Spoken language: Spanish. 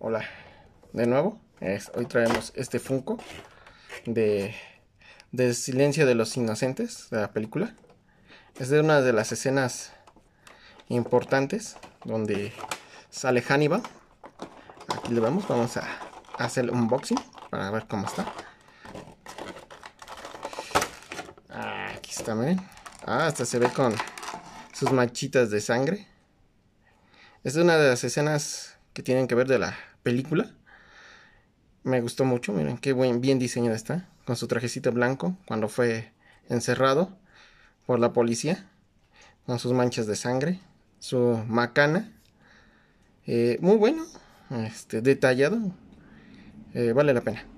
Hola, de nuevo. hoy traemos este Funko de, Silencio de los Inocentes, de la película. Es de una de las escenas importantes donde sale Hannibal. Aquí le vemos, vamos a hacer un unboxing para ver cómo está. Aquí está, miren. Ah, hasta se ve con sus machitas de sangre. Es una de las escenas que tienen que ver de la película. Me gustó mucho, miren qué buen, bien diseñada está, con su trajecito blanco cuando fue encerrado por la policía, con sus manchas de sangre, su macana. Eh, muy bueno, este, detallado, eh, vale la pena.